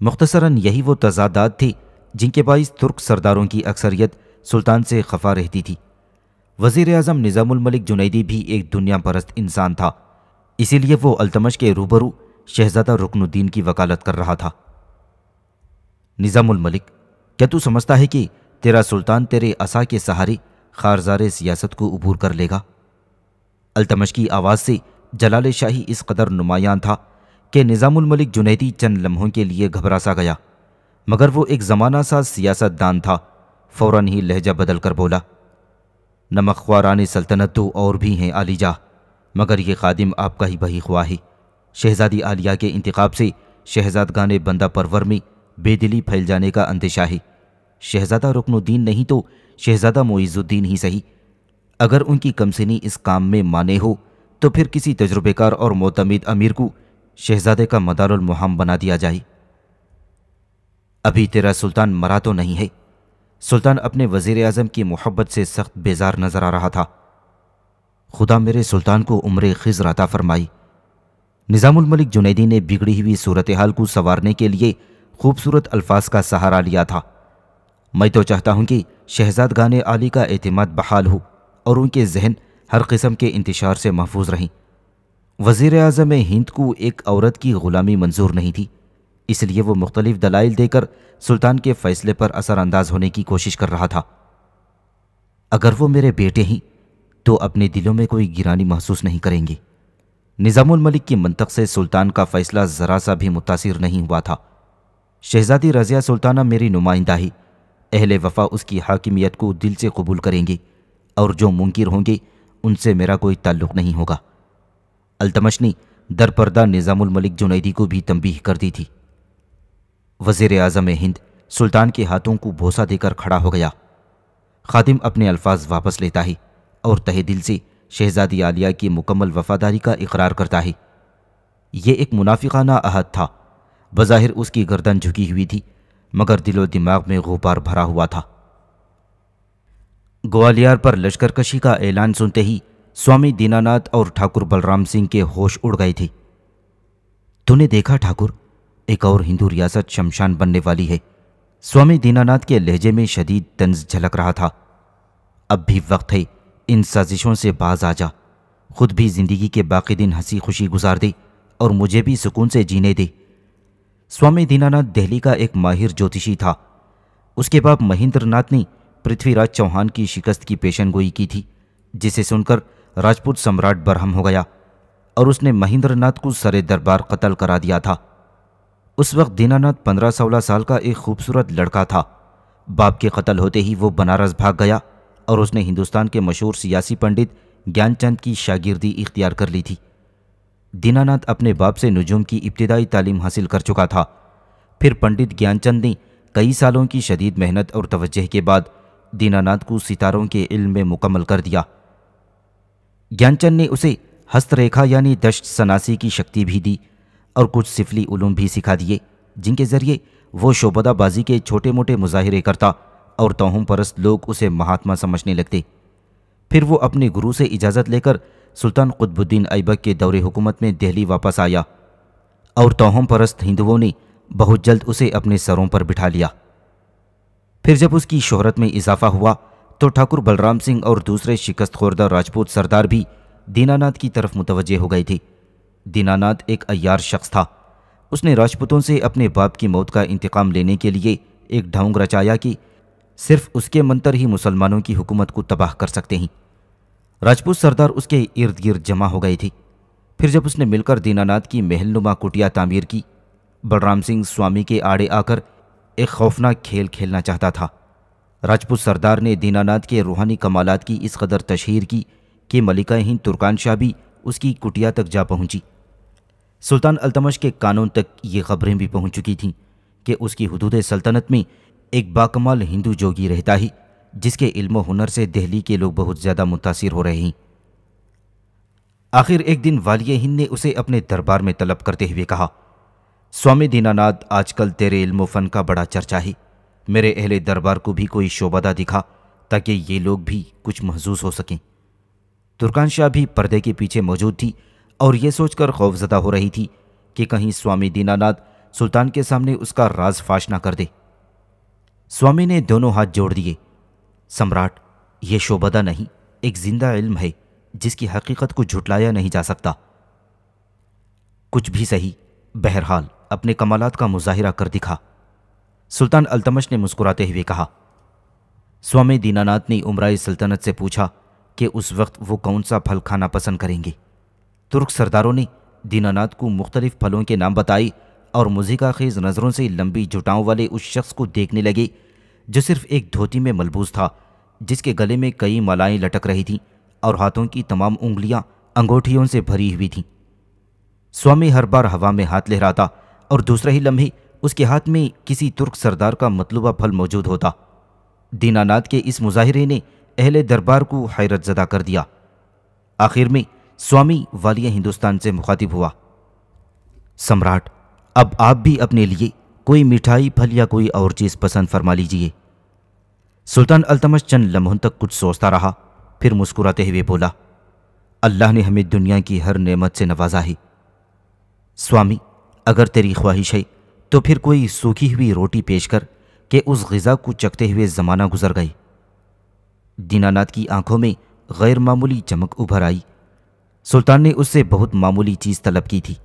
मुख्तसरा यही वो तजादात थे जिनके बायस तुर्क सरदारों की अक्सरियत सुल्तान से खफा रहती थी वजीर अजम निज़ामुलमलिक जुनैदी भी एक दुनिया परस्त इंसान था इसीलिए वो अल्तमश के रूबरू शहजादा रुकनुद्दीन की वकालत कर रहा था निज़ामुल मलिक क्या तू समझता है कि तेरा सुल्तान तेरे असा के सहारे खारजार सियासत को उबूर कर लेगा अलतमश की आवाज़ से जलाल शाही इस कदर नुमायान था कि निज़ामुल मलिक जुनेदी चंद लम्हों के लिए घबरा सा गया मगर वो एक ज़माना सा सियासतदान था फ़ौर ही लहजा बदल कर बोला नमक ख्वारान सल्तनत तो और भी हैं आलीजा मगर ये खादिम आपका ही बही ख्वाही शहजादी आलिया के इंतकाब से शहजादगान बंदा परवर में बेदिली फैल जाने का अंदेशा है शहजादा रुकनुद्दीन नहीं तो शहजादा मोइज़ुद्दीन ही सही अगर उनकी कमसिनी इस काम में माने हो तो फिर किसी तजुर्बेकार और मोतमद अमीर को शहजादे का मदारमुहम बना दिया जाए अभी तेरा सुल्तान मरा तो नहीं है सुल्तान अपने वजीर अजम की मोहब्बत से सख्त बेजार नजर आ रहा था खुदा मेरे सुल्तान को उम्र खिजराता फरमाई निज़ामुल मलिक जुनेदी ने बिगड़ी हुई सूरत हाल को संवारने के लिए खूबसूरत अल्फाज का सहारा लिया था मैं तो चाहता हूँ कि शहजाद गाने आली का अतमाद बहाल हो और उनके जहन हर किस्म के इंतशार से महफूज रहें वज़ी अजम हिंद को एक औरत की ग़ुलामी मंजूर नहीं थी इसलिए वो मुख्तलिफ दलाइल देकर सुल्तान के फ़ैसले पर असरानंदाज होने की कोशिश कर रहा था अगर वो मेरे बेटे हैं तो अपने दिलों में कोई गिरानी महसूस नहीं करेंगे निज़ामुल मलिक की मंतक से सुल्तान का फैसला ज़रा सा भी मुतासर नहीं हुआ था शहजादी रज़िया सुल्ताना मेरी नुमाइंदा ही अहले वफा उसकी हाकिमियत को दिल से कबूल करेंगी और जो मुनकर होंगे उनसे मेरा कोई ताल्लुक नहीं होगा ने दरपर्दा निज़ामुल मलिक जुनैदी को भी तंबीह कर दी थी वज़ी अजम हिंद सुल्तान के हाथों को भोसा देकर खड़ा हो गया खादिम अपने अल्फाज वापस लेता ही और तहे दिल से शहजादी आलिया की मुकम्मल वफादारी का इकरार करता है यह एक मुनाफिकाना अहद था बज़ाहिर उसकी गर्दन झुकी हुई थी मगर दिलो दिमाग में गुबार भरा हुआ था ग्वालियर पर लश्करकशी का ऐलान सुनते ही स्वामी दीनानाथ और ठाकुर बलराम सिंह के होश उड़ गए थे तूने देखा ठाकुर एक और हिंदू रियासत शमशान बनने वाली है स्वामी दीनानाथ के लहजे में शदीद तंज झलक रहा था अब भी वक्त है इन साजिशों से बाज आ जा खुद भी ज़िंदगी के बाकी दिन हंसी खुशी गुजार दे और मुझे भी सुकून से जीने दे स्वामी दीनानाथ दिल्ली का एक माहिर ज्योतिषी था उसके बाप महेंद्रनाथ ने पृथ्वीराज चौहान की शिकस्त की पेशन गोई की थी जिसे सुनकर राजपूत सम्राट बरहम हो गया और उसने महेंद्रनाथ को सरे दरबार कत्ल करा दिया था उस वक्त दीनानाथ पंद्रह सोलह साल का एक खूबसूरत लड़का था बाप के कत्ल होते ही वो बनारस भाग गया और उसने हिंदुस्तान के मशहूर सियासी पंडित ज्ञानचंद की शागिर्दी इख्तियार कर ली थी दीनानाथ अपने बाप से नजूम की इब्तदाई तालीम हासिल कर चुका था फिर पंडित ज्ञानचंद ने कई सालों की शदीद मेहनत और तवज्जह के बाद दीनानाथ को सितारों के इल्म में मुकम्मल कर दिया ज्ञानचंद ने उसे हस्तरेखा यानी दश्त सनासी की शक्ति भी दी और कुछ सिफली उलूम भी सिखा दिए जिनके ज़रिए वो शोबदाबाजी के छोटे मोटे मुजाहरे करता और तोहम परस्त लोग उसे महात्मा समझने लगते फिर वो अपने गुरु से इजाज़त लेकर सुल्तान कुतबुद्दीन ऐबक के दौरे हुकूमत में दिल्ली वापस आया और तोहम परस्त हिंदुओं ने बहुत जल्द उसे अपने सरों पर बिठा लिया फिर जब उसकी शोहरत में इजाफा हुआ तो ठाकुर बलराम सिंह और दूसरे शिकस्त खोरदा राजपूत सरदार भी दीनानाथ की तरफ मुतवजह हो गए थे दीनानाथ एक अयार शख्स था उसने राजपूतों से अपने बाप की मौत का इंतकाम लेने के लिए एक ढोंग रचाया कि सिर्फ उसके मंतर ही मुसलमानों की हुकूमत को तबाह कर सकते हैं राजपूत सरदार उसके इर्द गिर्द जमा हो गए थे फिर जब उसने मिलकर दीनानाथ की महलनुमा कुटिया तामीर की बलराम सिंह स्वामी के आड़े आकर एक खौफनाक खेल खेलना चाहता था राजपूत सरदार ने दीनानाथ के रूहानी कमालत की इस कदर तशहर की कि मलिका हिंद तुर्कान शाह भी उसकी कुटिया तक जा पहुंची सुल्तान अल्तमश के कानून तक ये खबरें भी पहुंच चुकी थीं कि उसकी हदूद सल्तनत में एक बाकमाल हिंदू जोगी रहता ही जिसके इल्म हुनर से दिल्ली के लोग बहुत ज़्यादा मुतासर हो रहे हैं आखिर एक दिन वालिया हिंद ने उसे अपने दरबार में तलब करते हुए कहा स्वामी दीनानाथ आजकल तेरे इल्म फ़न का बड़ा चर्चा है मेरे अहले दरबार को भी कोई शोबदा दिखा ताकि ये लोग भी कुछ महजूस हो सकें तुर्कान शाह भी पर्दे के पीछे मौजूद थी और ये सोचकर खौफजदा हो रही थी कि कहीं स्वामी दीनानाथ सुल्तान के सामने उसका राज फाश ना कर दे स्वामी ने दोनों हाथ जोड़ दिए सम्राट ये शोबदा नहीं एक जिंदा इल्म है जिसकी हकीकत को झुटलाया नहीं जा सकता कुछ भी सही बहरहाल अपने कमालात का मुजाहिरा कर दिखा सुल्तान अल्तमश ने मुस्कुराते हुए कहा स्वामी दीनानाथ ने उमराई सल्तनत से पूछा कि उस वक्त वो कौन सा फल खाना पसंद करेंगे तुर्क सरदारों ने दीनानाथ को मुख्तलिफ फलों के नाम बताए और मुजिका खेज नज़रों से लंबी जुटाओं वाले उस शख्स को देखने लगे जो सिर्फ एक धोती में मलबूस था जिसके गले में कई मालाएं लटक रही थीं और हाथों की तमाम उंगलियां अंगूठियों से भरी हुई थीं स्वामी हर बार हवा में हाथ लहराता और दूसरे ही लम्हे उसके हाथ में किसी तुर्क सरदार का मतलूबा फल मौजूद होता दीनानाथ के इस मुजाहरे ने अहले दरबार को हैरत ज़दा कर दिया आखिर में स्वामी वालिया हिंदुस्तान से मुखातिब हुआ सम्राट अब आप भी अपने लिए कोई मिठाई फल या कोई और चीज़ पसंद फरमा लीजिए सुल्तान अल्तमश चंद लम्हों तक कुछ सोचता रहा फिर मुस्कुराते हुए बोला अल्लाह ने हमें दुनिया की हर नेमत से नवाजा है स्वामी अगर तेरी ख्वाहिश है तो फिर कोई सूखी हुई रोटी पेश कर के उस गज़ा को चखते हुए ज़माना गुजर गई दीनानाथ की आंखों में गैर मामूली चमक उभर आई सुल्तान ने उससे बहुत मामूली चीज़ तलब की थी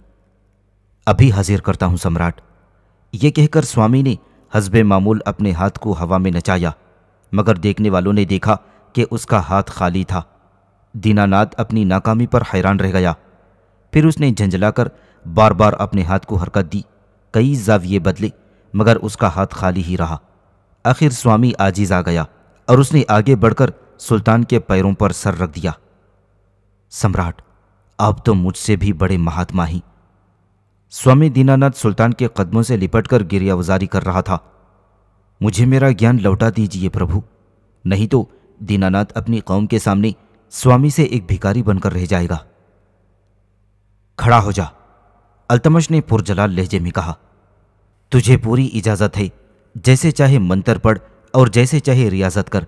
अभी हाजिर करता हूं सम्राट ये कहकर स्वामी ने हजबे मामूल अपने हाथ को हवा में नचाया मगर देखने वालों ने देखा कि उसका हाथ खाली था दीनानाथ अपनी नाकामी पर हैरान रह गया फिर उसने झंझलाकर बार बार अपने हाथ को हरकत दी कई जाविये बदले मगर उसका हाथ खाली ही रहा आखिर स्वामी आजीज आ गया और उसने आगे बढ़कर सुल्तान के पैरों पर सर रख दिया सम्राट अब तो मुझसे भी बड़े महात्मा ही स्वामी दीनानाथ सुल्तान के कदमों से लिपटकर गिरियावजारी कर रहा था मुझे मेरा ज्ञान लौटा दीजिए प्रभु नहीं तो दीनानाथ अपनी कौम के सामने स्वामी से एक भिकारी बनकर रह जाएगा खड़ा हो जा अल्तमश ने पुरजलाल लहजे में कहा तुझे पूरी इजाज़त है जैसे चाहे मंत्र पढ़ और जैसे चाहे रियाजत कर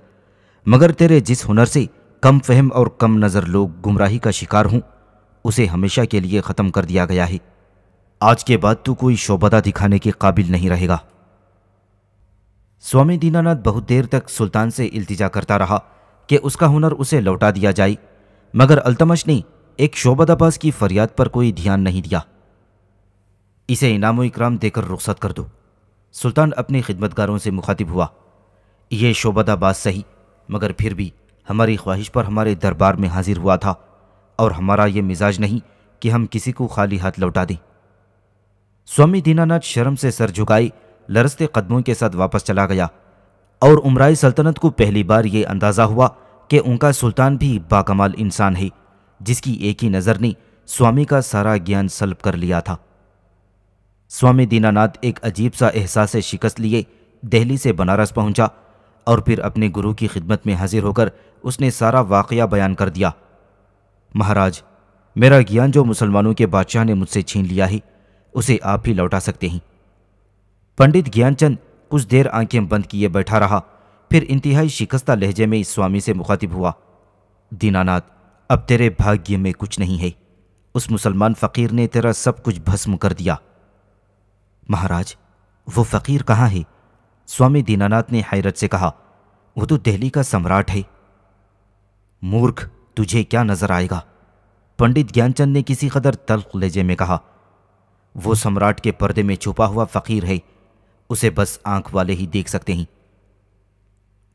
मगर तेरे जिस हुनर से कम फहम और कम नज़र लोग गुमराही का शिकार हूं उसे हमेशा के लिए ख़त्म कर दिया गया है आज के बाद तू कोई शोबदा दिखाने के काबिल नहीं रहेगा स्वामी दीनानाथ बहुत देर तक सुल्तान से इल्तिजा करता रहा कि उसका हुनर उसे लौटा दिया जाए मगर अल्तमश ने एक शोबदाबाज की फरियाद पर कोई ध्यान नहीं दिया इसे इनाम इक्राम देकर रुख्सत कर दो सुल्तान अपने खिदमतगारों से मुखातिब हुआ यह शोबदाबाज सही मगर फिर भी हमारी ख्वाहिश पर हमारे दरबार में हाजिर हुआ था और हमारा ये मिजाज नहीं कि हम किसी को खाली हाथ लौटा दें स्वामी दीनानाथ शर्म से सर झुकाई लरसते कदमों के साथ वापस चला गया और उमराई सल्तनत को पहली बार ये अंदाज़ा हुआ कि उनका सुल्तान भी बाकमाल इंसान है जिसकी एक ही नज़र ने स्वामी का सारा ज्ञान सल्ब कर लिया था स्वामी दीनानाथ एक अजीब सा एहसास शिकस्त लिए दिल्ली से बनारस पहुंचा और फिर अपने गुरु की खिदमत में हाजिर होकर उसने सारा वाक़ बयान कर दिया महाराज मेरा ज्ञान जो मुसलमानों के बादशाह ने मुझसे छीन लिया है उसे आप ही लौटा सकते हैं पंडित ज्ञानचंद कुछ देर आंखें बंद किए बैठा रहा फिर इंतहाई शिकस्ता लहजे में इस स्वामी से मुखातिब हुआ दीनानाथ अब तेरे भाग्य में कुछ नहीं है उस मुसलमान फ़कीर ने तेरा सब कुछ भस्म कर दिया महाराज वो फ़कीर कहाँ है स्वामी दीनानाथ ने हैरत से कहा वो तो दिल्ली का सम्राट है मूर्ख तुझे क्या नजर आएगा पंडित ज्ञानचंद ने किसी कदर तल्ख लहजे में कहा वो सम्राट के पर्दे में छुपा हुआ फ़कीर है उसे बस आंख वाले ही देख सकते हैं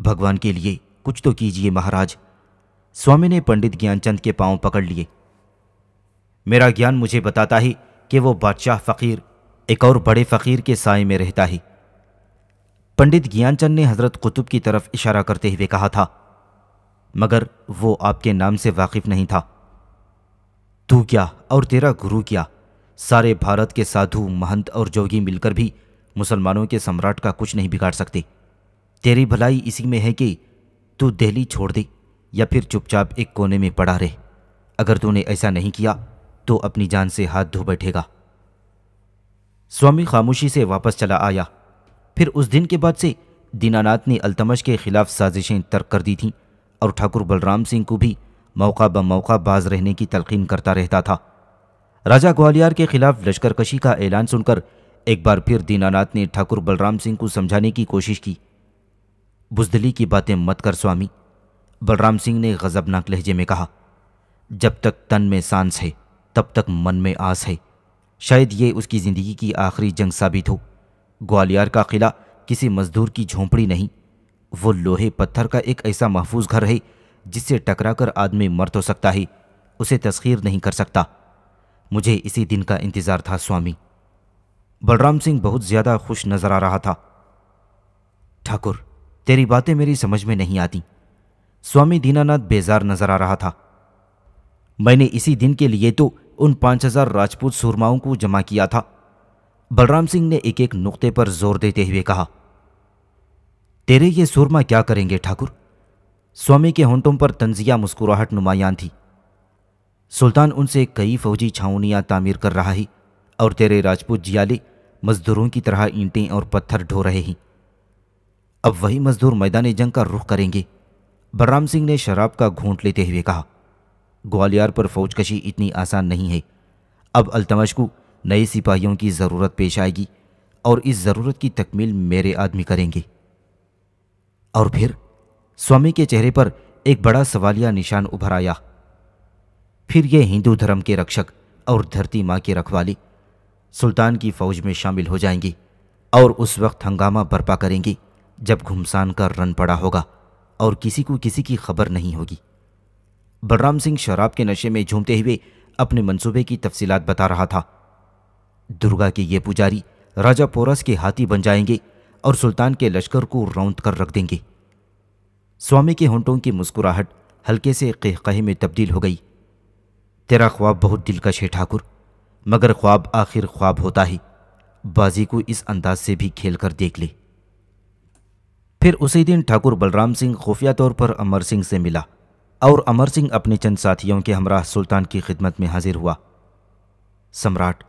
भगवान के लिए कुछ तो कीजिए महाराज स्वामी ने पंडित ज्ञानचंद के पांव पकड़ लिए मेरा ज्ञान मुझे बताता है कि वो बादशाह फ़कीर एक और बड़े फ़कीर के साय में रहता है पंडित ज्ञानचंद ने हज़रत कुतुब की तरफ इशारा करते हुए कहा था मगर वो आपके नाम से वाकिफ़ नहीं था तू क्या और तेरा गुरु क्या सारे भारत के साधु महंत और जोगी मिलकर भी मुसलमानों के सम्राट का कुछ नहीं बिगाड़ सकते तेरी भलाई इसी में है कि तू दिल्ली छोड़ दे या फिर चुपचाप एक कोने में पड़ा रहे अगर तूने ऐसा नहीं किया तो अपनी जान से हाथ धो बैठेगा स्वामी खामोशी से वापस चला आया फिर उस दिन के बाद से दीनानाथ ने अल्तमश के खिलाफ साजिशें तर्क कर दी थीं और ठाकुर बलराम सिंह को भी मौका ब मौका बाज रहने की तलखीन करता रहता था राजा ग्वालियर के खिलाफ लश्करकशी का ऐलान सुनकर एक बार फिर दीनानाथ ने ठाकुर बलराम सिंह को समझाने की कोशिश की बुजदली की बातें मत कर स्वामी बलराम सिंह ने गजबनाक लहजे में कहा जब तक तन में सांस है तब तक मन में आस है शायद ये उसकी ज़िंदगी की आखिरी जंग साबित हो ग्वालियर का किला किसी मजदूर की झोंपड़ी नहीं वो लोहे पत्थर का एक ऐसा महफूज घर है जिससे टकराकर आदमी मर तो सकता है उसे तस्खीर नहीं कर सकता मुझे इसी दिन का इंतज़ार था स्वामी बलराम सिंह बहुत ज़्यादा खुश नजर आ रहा था ठाकुर तेरी बातें मेरी समझ में नहीं आती स्वामी दीनानाथ बेजार नजर आ रहा था मैंने इसी दिन के लिए तो उन पांच हजार राजपूत सुरमाओं को जमा किया था बलराम सिंह ने एक एक नुक्ते पर जोर देते हुए कहा तेरे ये सुरमा क्या करेंगे ठाकुर स्वामी के होंटों पर तंजिया मुस्कुराहट नुमायान थी सुल्तान उनसे कई फौजी छावनियाँ तामीर कर रहा है और तेरे राजपूत जियाली मजदूरों की तरह ईंटें और पत्थर ढो रहे हैं अब वही मजदूर मैदान जंग का रुख करेंगे बलराम सिंह ने शराब का घूंट लेते हुए कहा ग्वालियर पर फौजकशी इतनी आसान नहीं है अब अल्तमश को नए सिपाहियों की ज़रूरत पेश आएगी और इस ज़रूरत की तकमील मेरे आदमी करेंगे और फिर स्वामी के चेहरे पर एक बड़ा सवालिया निशान उभर आया फिर ये हिंदू धर्म के रक्षक और धरती माँ के रखवाली सुल्तान की फौज में शामिल हो जाएंगी और उस वक्त हंगामा बर्पा करेंगी जब घुमसान का रन पड़ा होगा और किसी को किसी की खबर नहीं होगी बलराम सिंह शराब के नशे में झूमते हुए अपने मंसूबे की तफसीलात बता रहा था दुर्गा के ये पुजारी राजा पोरस के हाथी बन जाएंगे और सुल्तान के लश्कर को रौंद कर रख देंगे स्वामी के होंटों की मुस्कुराहट हल्के से कहकहे में तब्दील हो गई तेरा ख्वाब बहुत दिलकश है ठाकुर मगर ख्वाब आखिर ख्वाब होता ही बाजी को इस अंदाज से भी खेल कर देख ले फिर उसी दिन ठाकुर बलराम सिंह खुफिया तौर पर अमर सिंह से मिला और अमर सिंह अपने चंद साथियों के हमरा सुल्तान की खिदमत में हाजिर हुआ सम्राट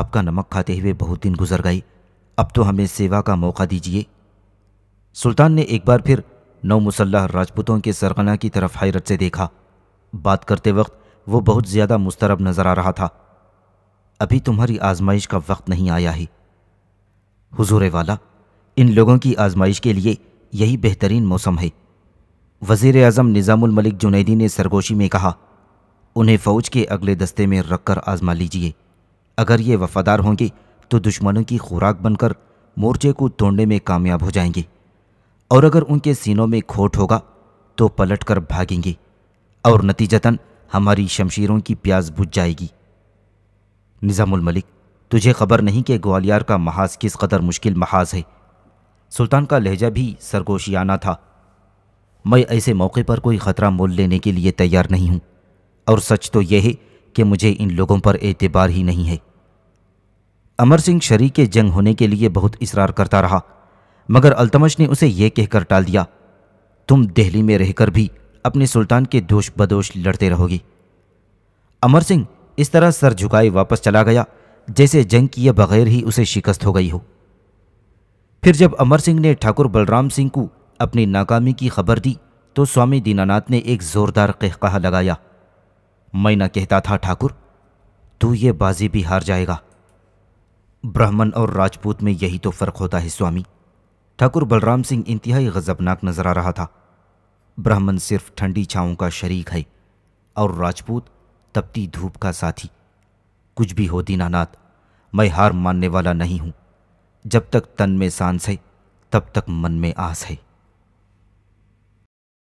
आपका नमक खाते हुए बहुत दिन गुजर गए अब तो हमें सेवा का मौका दीजिए सुल्तान ने एक बार फिर नौ मुसल्ला राजपूतों के सरगना की तरफ हैरत से देखा बात करते वक्त वो बहुत ज़्यादा मुस्तरब नज़र आ रहा था अभी तुम्हारी आजमाइश का वक्त नहीं आया ही हुजूर वाला इन लोगों की आजमाइश के लिए यही बेहतरीन मौसम है वजीर अजम मलिक जुनेदी ने सरगोशी में कहा उन्हें फ़ौज के अगले दस्ते में रखकर आज़मा लीजिए अगर ये वफ़ादार होंगे तो दुश्मनों की खुराक बनकर मोर्चे को तोड़ने में कामयाब हो जाएंगे और अगर उनके सीनों में खोट होगा तो पलट कर भागेंगे और नतीजतन हमारी शमशीरों की प्यास बुझ जाएगी मलिक तुझे खबर नहीं कि ग्वालियर का महाज किस कदर मुश्किल महाज है सुल्तान का लहजा भी सरगोशियाना था मैं ऐसे मौके पर कोई ख़तरा मोल लेने के लिए तैयार नहीं हूँ और सच तो यह है कि मुझे इन लोगों पर एतबार ही नहीं है अमर सिंह शरी के जंग होने के लिए बहुत इसरार करता रहा मगर अल्तमश ने उसे यह कहकर टाल दिया तुम दिल्ली में रहकर भी अपने सुल्तान के दोष बदोश लड़ते रहोगी अमर सिंह इस तरह सर झुकाए वापस चला गया जैसे जंग किए बगैर ही उसे शिकस्त हो गई हो फिर जब अमर सिंह ने ठाकुर बलराम सिंह को अपनी नाकामी की खबर दी तो स्वामी दीनानाथ ने एक जोरदार कहकहा लगाया मैं न कहता था ठाकुर तू ये बाजी भी हार जाएगा ब्राह्मण और राजपूत में यही तो फर्क होता है स्वामी ठाकुर बलराम सिंह इंतहाई गजबनाक नजर आ रहा था ब्राह्मण सिर्फ ठंडी छाँव का शरीक है और राजपूत तपती धूप का साथी कुछ भी हो दीनानाथ मैं हार मानने वाला नहीं हूँ जब तक तन में सांस है तब तक मन में आस है